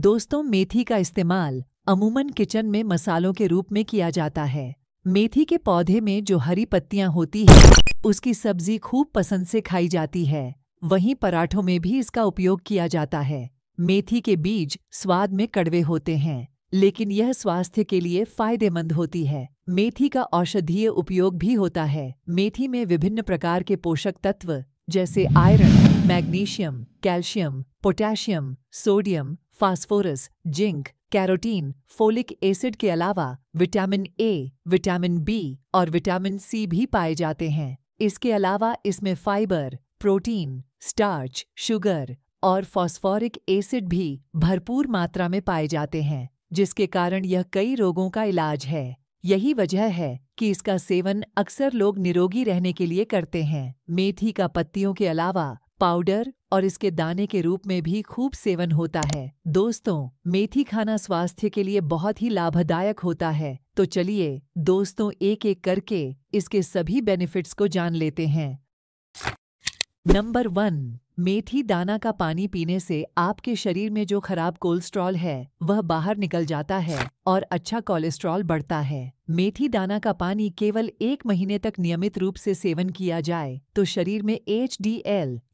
दोस्तों मेथी का इस्तेमाल अमूमन किचन में मसालों के रूप में किया जाता है मेथी के पौधे में जो हरी पत्तियां होती हैं उसकी सब्जी खूब पसंद से खाई जाती है वहीं पराठों में भी इसका उपयोग किया जाता है मेथी के बीज स्वाद में कड़वे होते हैं लेकिन यह स्वास्थ्य के लिए फायदेमंद होती है मेथी का औषधीय उपयोग भी होता है मेथी में विभिन्न प्रकार के पोषक तत्व जैसे iron magnesium calcium potassium sodium phosphorus zinc carotene folic acid के अलावा विटामिन ए विटामिन बी और विटामिन सी भी पाए जाते हैं इसके अलावा इसमें फाइबर प्रोटीन स्टार्च शुगर और फॉस्फोरिक एसिड भी भरपूर मात्रा में पाए जाते हैं जिसके कारण यह कई रोगों का इलाज है यही वजह है कि इसका सेवन अक्सर लोग निरोगी रहने के लिए करते हैं मेथी का पत्तियों के अलावा पाउडर और इसके दाने के रूप में भी खूब सेवन होता है दोस्तों मेथी खाना स्वास्थ्य के लिए बहुत ही लाभदायक होता है तो चलिए दोस्तों एक एक करके इसके सभी बेनिफिट्स को जान लेते हैं नंबर वन मेथी दाना का पानी पीने से आपके शरीर में जो खराब कोलेस्ट्रॉल है वह बाहर निकल जाता है और अच्छा कोलेस्ट्रॉल बढ़ता है मेथी दाना का पानी केवल एक महीने तक नियमित रूप से सेवन किया जाए तो शरीर में एच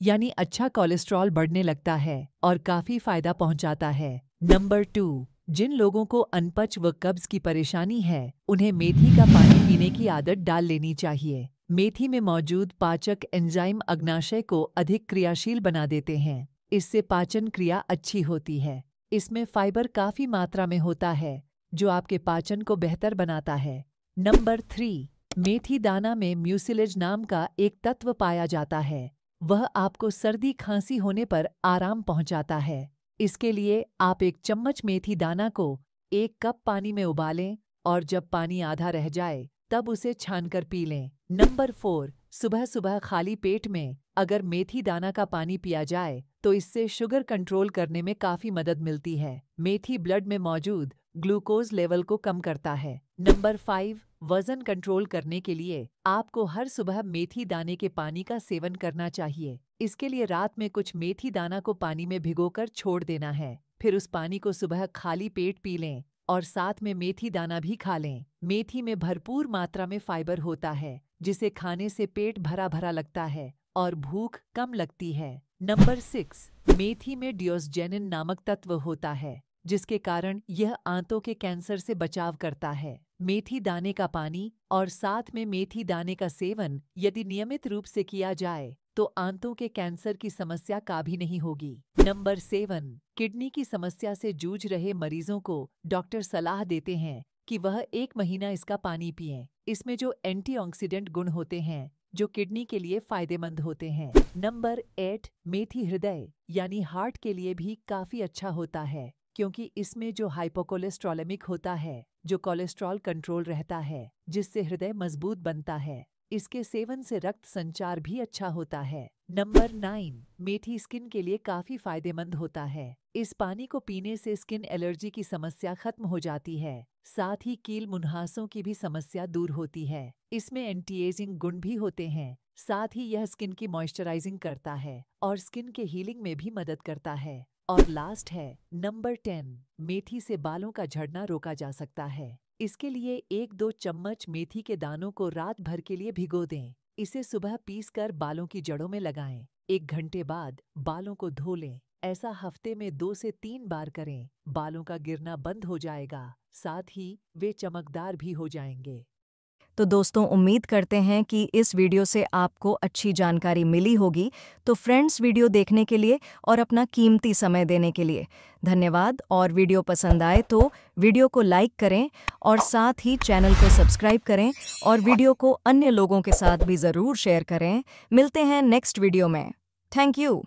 यानी अच्छा कोलेस्ट्रॉल बढ़ने लगता है और काफी फायदा पहुंचाता है नंबर टू जिन लोगों को अनपच व कब्ज की परेशानी है उन्हें मेथी का पानी पीने की आदत डाल लेनी चाहिए मेथी में मौजूद पाचक एंजाइम अग्नाशय को अधिक क्रियाशील बना देते हैं इससे पाचन क्रिया अच्छी होती है इसमें फाइबर काफी मात्रा में होता है जो आपके पाचन को बेहतर बनाता है नंबर थ्री मेथी दाना में म्यूसिलेज नाम का एक तत्व पाया जाता है वह आपको सर्दी खांसी होने पर आराम पहुंचाता है इसके लिए आप एक चम्मच मेथी दाना को एक कप पानी में उबालें और जब पानी आधा रह जाए तब उसे छान कर पी लें नंबर फोर सुबह सुबह खाली पेट में अगर मेथी दाना का पानी पिया जाए तो इससे शुगर कंट्रोल करने में काफी मदद मिलती है मेथी ब्लड में मौजूद ग्लूकोज लेवल को कम करता है नंबर फाइव वजन कंट्रोल करने के लिए आपको हर सुबह मेथी दाने के पानी का सेवन करना चाहिए इसके लिए रात में कुछ मेथी दाना को पानी में भिगोकर छोड़ देना है फिर उस पानी को सुबह खाली पेट पी लें और साथ में मेथी दाना भी खा लें मेथी में भरपूर मात्रा में फाइबर होता है जिसे खाने से पेट भरा भरा लगता है और भूख कम लगती है नंबर सिक्स मेथी में डिओस्जेनिन नामक तत्व होता है जिसके कारण यह आंतों के कैंसर से बचाव करता है मेथी दाने का पानी और साथ में मेथी दाने का सेवन यदि नियमित रूप से किया जाए तो आंतों के कैंसर की समस्या का भी नहीं होगी नंबर सेवन किडनी की समस्या से जूझ रहे मरीजों को डॉक्टर सलाह देते हैं कि वह एक महीना इसका पानी पिए इसमें जो एंटीऑक्सीडेंट गुण होते हैं जो किडनी के लिए फायदेमंद होते हैं नंबर एट मेथी हृदय यानी हार्ट के लिए भी काफी अच्छा होता है क्योंकि इसमें जो हाइपोकोलेस्ट्रोलेमिक होता है जो कोलेस्ट्रॉल कंट्रोल रहता है जिससे हृदय मजबूत बनता है इसके सेवन से रक्त संचार भी अच्छा होता है नंबर नाइन मेथी स्किन के लिए काफी फायदेमंद होता है इस पानी को पीने से स्किन एलर्जी की समस्या खत्म हो जाती है साथ ही कील मुन्हासों की भी समस्या दूर होती है इसमें एंटी एजिंग गुण भी होते हैं साथ ही यह स्किन की मॉइस्चराइजिंग करता है और स्किन के हीलिंग में भी मदद करता है और लास्ट है नंबर टेन मेथी से बालों का झड़ना रोका जा सकता है इसके लिए एक दो चम्मच मेथी के दानों को रात भर के लिए भिगो दें इसे सुबह पीसकर बालों की जड़ों में लगाएं। एक घंटे बाद बालों को धो लें ऐसा हफ्ते में दो से तीन बार करें बालों का गिरना बंद हो जाएगा साथ ही वे चमकदार भी हो जाएंगे तो दोस्तों उम्मीद करते हैं कि इस वीडियो से आपको अच्छी जानकारी मिली होगी तो फ्रेंड्स वीडियो देखने के लिए और अपना कीमती समय देने के लिए धन्यवाद और वीडियो पसंद आए तो वीडियो को लाइक करें और साथ ही चैनल को सब्सक्राइब करें और वीडियो को अन्य लोगों के साथ भी ज़रूर शेयर करें मिलते हैं नेक्स्ट वीडियो में थैंक यू